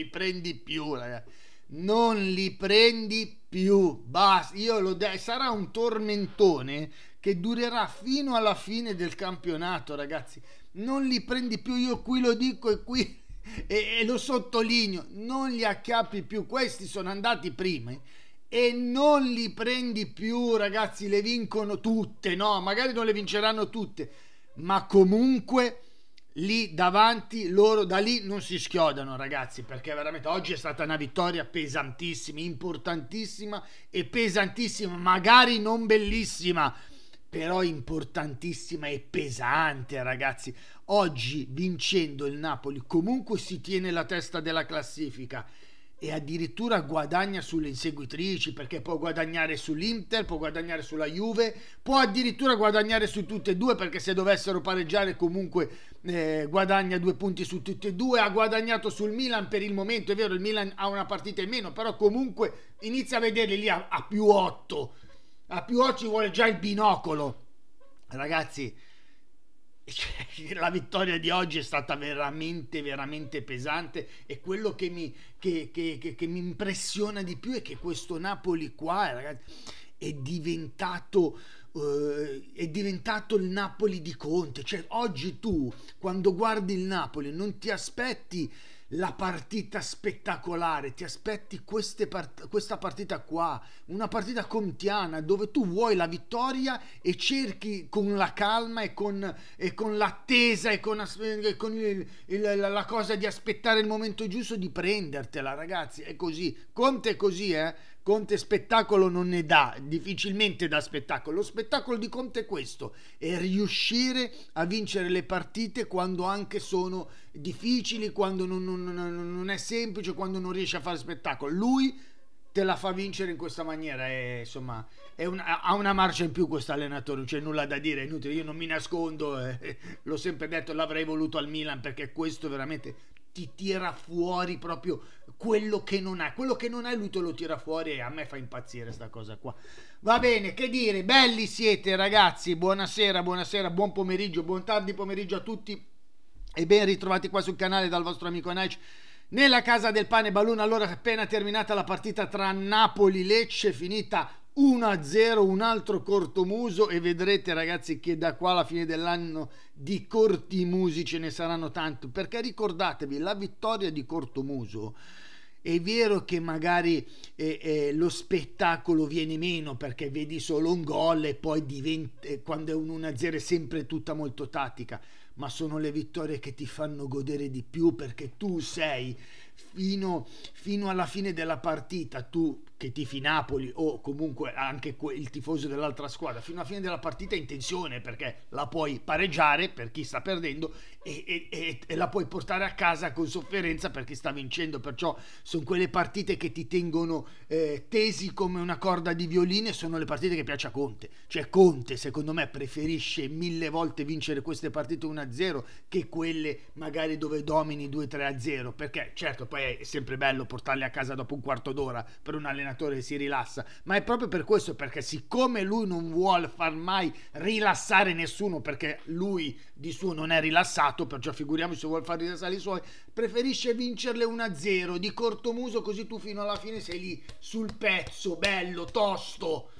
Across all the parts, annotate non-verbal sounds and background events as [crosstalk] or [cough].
li prendi più, ragazzi. Non li prendi più. Basta. Io lo de- sarà un tormentone che durerà fino alla fine del campionato, ragazzi. Non li prendi più. Io qui lo dico e qui [laughs] e, e lo sottolineo. Non li acchiappi più. Questi sono andati prima eh, e non li prendi più, ragazzi. Le vincono tutte. No, magari non le vinceranno tutte, ma comunque lì davanti loro da lì non si schiodano ragazzi perché veramente oggi è stata una vittoria pesantissima importantissima e pesantissima magari non bellissima però importantissima e pesante ragazzi oggi vincendo il Napoli comunque si tiene la testa della classifica e addirittura guadagna sulle inseguitrici perché può guadagnare sull'Inter, può guadagnare sulla Juve, può addirittura guadagnare su tutte e due perché se dovessero pareggiare comunque eh, guadagna due punti su tutte e due, ha guadagnato sul Milan per il momento, è vero il Milan ha una partita in meno, però comunque inizia a vedere lì a, a più 8, a più 8 ci vuole già il binocolo, ragazzi cioè, [laughs] la vittoria di oggi è stata veramente, veramente pesante e quello che mi, che, che, che mi impressiona di più è che questo Napoli qua, ragazzi, è diventato... Uh, è diventato il Napoli di Conte. Cioè, oggi tu, quando guardi il Napoli, non ti aspetti la partita spettacolare, ti aspetti part- questa partita qua, una partita contiana dove tu vuoi la vittoria e cerchi con la calma e con, e con l'attesa e con, e con il, il, la cosa di aspettare il momento giusto di prendertela, ragazzi, è così, Conte è così, eh? Conte spettacolo non ne dà, difficilmente dà spettacolo. Lo spettacolo di Conte è questo, è riuscire a vincere le partite quando anche sono difficili, quando non, non, non è semplice, quando non riesce a fare spettacolo. Lui te la fa vincere in questa maniera è, insomma è una, ha una marcia in più questo allenatore non c'è nulla da dire è inutile io non mi nascondo eh, [laughs] l'ho sempre detto l'avrei voluto al Milan perché questo veramente ti tira fuori proprio quello che non ha. Quello che non ha lui te lo tira fuori e a me fa impazzire questa cosa qua. Va bene, che dire, belli siete ragazzi, buonasera, buonasera, buon pomeriggio, buon tardi pomeriggio a tutti e ben ritrovati qua sul canale dal vostro amico Nike nella casa del pane Balloon. Allora, appena terminata la partita tra Napoli-Lecce, finita 1-0, un altro cortomuso e vedrete ragazzi che da qua alla fine dell'anno di corti musi ce ne saranno tanto, perché ricordatevi la vittoria di cortomuso è vero che magari eh, eh, lo spettacolo viene meno perché vedi solo un gol e poi diventa, eh, quando è un 1-0 è sempre tutta molto tattica, ma sono le vittorie che ti fanno godere di più perché tu sei fino, fino alla fine della partita tu che tifi Napoli o comunque anche il tifoso dell'altra squadra fino alla fine della partita è in tensione perché la puoi pareggiare per chi sta perdendo e, e, e, e la puoi portare a casa con sofferenza per chi sta vincendo perciò sono quelle partite che ti tengono eh, tesi come una corda di violino e sono le partite che piace a Conte cioè Conte secondo me preferisce mille volte vincere queste partite 1-0 che quelle magari dove domini 2-3-0 perché certo poi è sempre bello portarli a casa dopo un quarto d'ora per un allenatore che si rilassa, ma è proprio per questo, perché siccome lui non vuole far mai rilassare nessuno, perché lui di suo non è rilassato, perciò figuriamoci se vuole far rilassare i suoi, preferisce vincerle 1-0 di corto muso così tu fino alla fine sei lì sul pezzo, bello, tosto.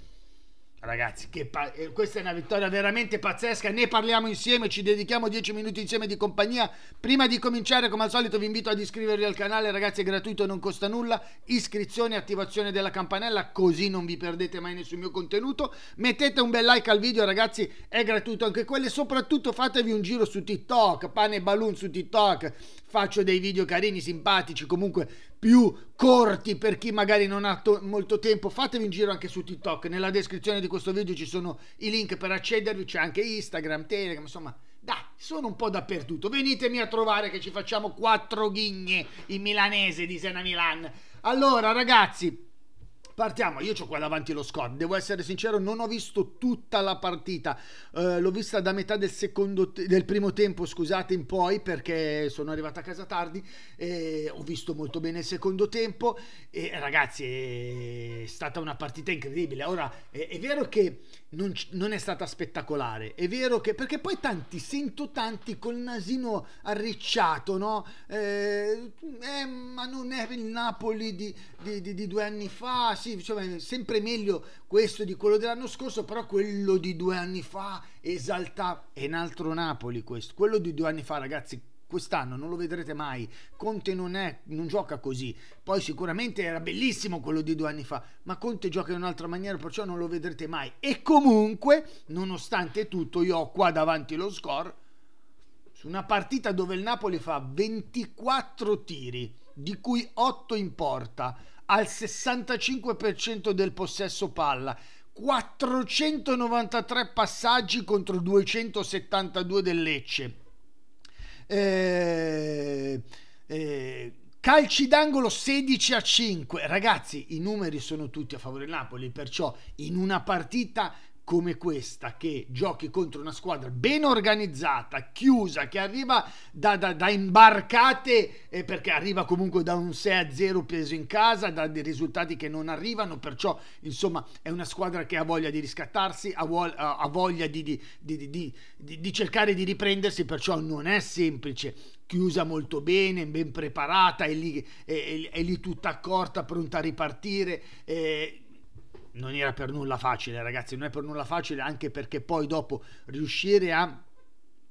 Ragazzi, pa- eh, questa è una vittoria veramente pazzesca, ne parliamo insieme, ci dedichiamo 10 minuti insieme di compagnia. Prima di cominciare, come al solito, vi invito ad iscrivervi al canale, ragazzi, è gratuito, non costa nulla. Iscrizione e attivazione della campanella, così non vi perdete mai nessun mio contenuto. Mettete un bel like al video, ragazzi, è gratuito anche quello. E Soprattutto fatevi un giro su TikTok, pane e balloon su TikTok. Faccio dei video carini, simpatici, comunque più corti per chi magari non ha to- molto tempo, fatevi un giro anche su TikTok. Nella descrizione di questo video ci sono i link per accedervi, c'è anche Instagram, Telegram, insomma. Dai, sono un po' dappertutto. Venitemi a trovare che ci facciamo quattro ghigne in milanese di Sena Milan. Allora, ragazzi, Partiamo, io ho qua davanti lo score, devo essere sincero, non ho visto tutta la partita, uh, l'ho vista da metà del, secondo, del, primo tempo, scusate, in poi perché sono arrivato a casa tardi, ho visto molto bene il secondo tempo e ragazzi è stata una partita incredibile. Ora è, è vero che non, non, è stata spettacolare, è vero che perché poi tanti, sento tanti col nasino arricciato, no? Eh, eh, ma non è il Napoli di, di, di, di due anni fa, sì sì, diciamo, sempre meglio questo di quello dell'anno scorso, però quello di due anni fa esalta, è un altro Napoli questo, quello di due anni fa ragazzi, quest'anno non lo vedrete mai. Conte non, è, non gioca così. Poi sicuramente era bellissimo quello di due anni fa, ma Conte gioca in un'altra maniera, perciò non lo vedrete mai. E comunque, nonostante tutto, io ho qua davanti lo score su una partita dove il Napoli fa 24 tiri, di cui 8 in porta al 65% del possesso palla, 493 passaggi contro 272 del Lecce. Eh, eh, calci d'angolo 16 a 5. Ragazzi, i numeri sono tutti a favore del Napoli, perciò in una partita come questa che giochi contro una squadra ben organizzata, chiusa, che arriva da, da, da imbarcate eh, perché arriva comunque da un 6-0 preso in casa, da dei risultati che non arrivano, perciò insomma è una squadra che ha voglia di riscattarsi, ha, vo- ha voglia di, di, di, di cercare di riprendersi, perciò non è semplice chiusa molto bene, ben preparata, è lì, è, è, è lì tutta accorta, pronta a ripartire. Eh, non era per nulla facile, ragazzi, non è per nulla facile anche perché poi dopo riuscire a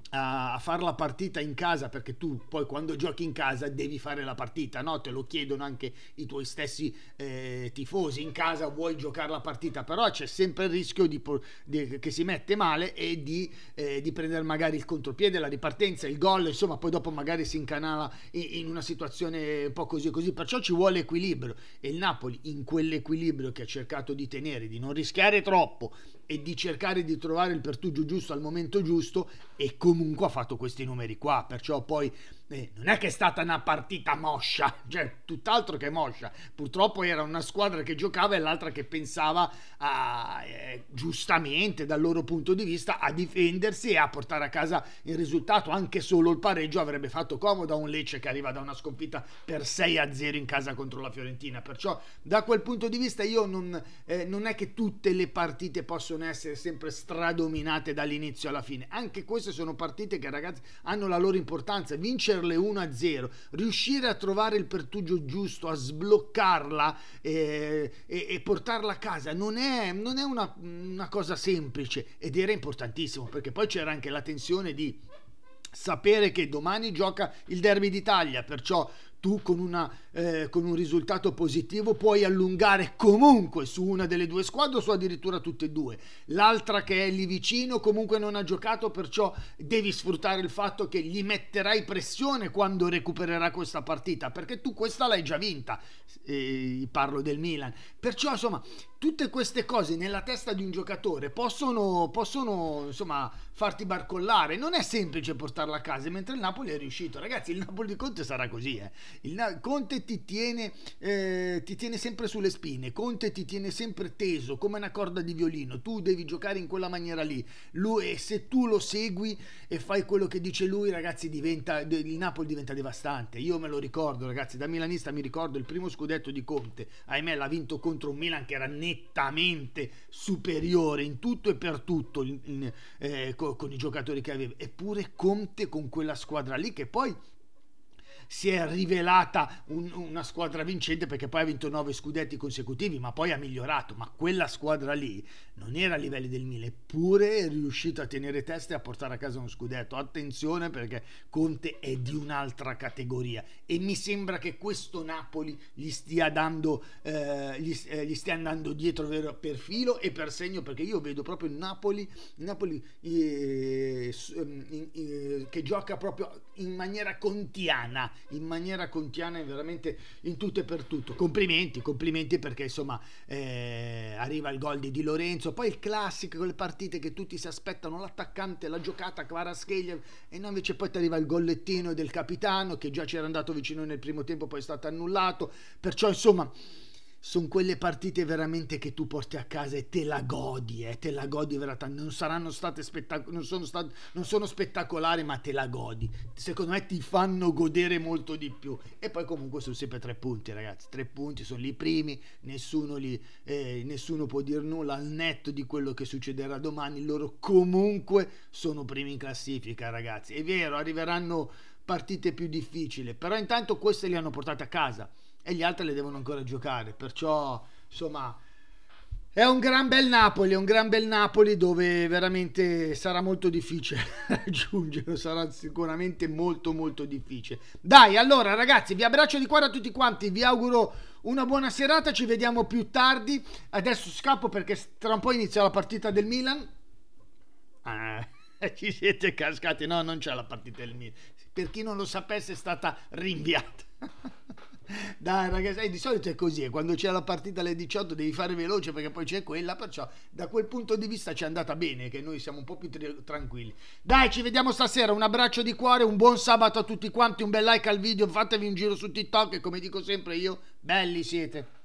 a, a fare la partita in casa perché tu poi quando giochi in casa devi fare la partita, no? te lo chiedono anche i tuoi stessi eh, tifosi in casa, vuoi giocare la partita, però c'è sempre il rischio di, di, che si mette male e di, eh, di, prendere magari il contropiede, la ripartenza, il gol, insomma poi dopo magari si incanala in, in una situazione un po' così e così, perciò ci vuole equilibrio e il Napoli in quell'equilibrio che ha cercato di tenere, di non rischiare troppo e di cercare di trovare il pertugio giusto al momento giusto e comunque comunque ha fatto questi numeri qua, perciò poi eh, non è che è stata una partita moscia, cioè tutt'altro che moscia. Purtroppo era una squadra che giocava e l'altra che pensava a, eh, giustamente dal loro punto di vista a difendersi e a portare a casa il risultato. Anche solo il pareggio avrebbe fatto comodo a un Lecce che arriva da una sconfitta per 6-0 in casa contro la Fiorentina. Perciò da quel punto di vista io non, eh, non è che tutte le partite possono essere sempre stradominate dall'inizio alla fine. Anche queste sono partite che ragazzi hanno la loro importanza. Vincere vincerle 1-0, riuscire a trovare il pertugio giusto, a sbloccarla e, eh, e, e portarla a casa, non è, non è una, una cosa semplice ed era importantissimo perché poi c'era anche la tensione di sapere che domani gioca il derby d'Italia, perciò tu con, una, eh, con, un risultato positivo puoi allungare comunque su una delle due squadre o su addirittura tutte e due. L'altra che è lì vicino comunque non ha giocato, perciò devi sfruttare il fatto che gli metterai pressione quando recupererà questa partita, perché tu questa l'hai già vinta, eh, parlo del Milan. Perciò insomma tutte queste cose nella testa di un giocatore possono, possono insomma, farti barcollare. Non è semplice portarla a casa, mentre il Napoli è riuscito. Ragazzi, il Napoli di Conte sarà così, eh. Il, Conte ti tiene, eh, ti tiene sempre sulle spine, Conte ti tiene sempre teso come una corda di violino, tu devi giocare in quella maniera lì. Lui, e se tu lo segui e fai quello che dice lui, ragazzi, diventa, il Napoli diventa devastante. Io me lo ricordo, ragazzi, da milanista mi ricordo il primo scudetto di Conte, ahimè l'ha vinto contro un Milan che era nettamente superiore in tutto e per tutto in, in, eh, con, con i giocatori che aveva, eppure Conte con quella squadra lì che poi si è rivelata un, una squadra vincente perché poi ha vinto 9 scudetti consecutivi, ma poi ha migliorato, ma quella squadra lì non era a livelli del Milan, eppure è riuscita a tenere testa e a portare a casa uno scudetto. Attenzione perché Conte è di un'altra categoria e mi sembra che questo Napoli gli stia dando eh, gli, eh, gli, stia andando dietro per filo e per segno perché io vedo proprio Napoli, Napoli eh, ehm, che gioca proprio in maniera contiana in maniera contiana veramente in tutto e per tutto. Complimenti, complimenti perché insomma eh, arriva il gol di Di Lorenzo, poi il classico, quelle partite che tutti si aspettano, l'attaccante, la giocata, Kvaraskhelia e no, invece poi ti arriva il gollettino del capitano che già c'era andato vicino nel primo tempo, poi è stato annullato, perciò insomma sono quelle partite veramente che tu porti a casa e te la godi, eh, te la godi veramente. Non saranno state spettacolari, non sono, stat- non sono spettacolari, ma te la godi. Secondo me ti fanno godere molto di più. E poi comunque sono sempre tre punti, ragazzi. Tre punti sono i primi, nessuno, li, eh, nessuno può dire nulla al netto di quello che succederà domani. Loro comunque sono primi in classifica, ragazzi. È vero, arriveranno partite più difficili, però intanto queste li hanno portate a casa e gli altri le devono ancora giocare. Perciò, insomma, è un gran bel Napoli, è un gran bel Napoli dove veramente sarà molto difficile [laughs] raggiungerlo, sarà sicuramente molto molto difficile. Dai, allora ragazzi, vi abbraccio di cuore a tutti quanti, vi auguro una buona serata, ci vediamo più tardi. Adesso scappo perché tra un po' inizia la partita del Milan. Ah [laughs] ci siete cascati. No, non c'è la partita del Milan. Per chi non lo sapesse, è stata rinviata. [laughs] Dai ragazzi, eh, di solito è così, e eh. quando c'è la partita alle 18 devi fare veloce perché poi c'è quella, perciò da quel punto di vista ci è andata bene, che noi siamo un po' più tri- tranquilli. Dai, ci vediamo stasera, un abbraccio di cuore, un buon sabato a tutti quanti, un bel like al video, fatevi un giro su TikTok e come dico sempre io, belli siete.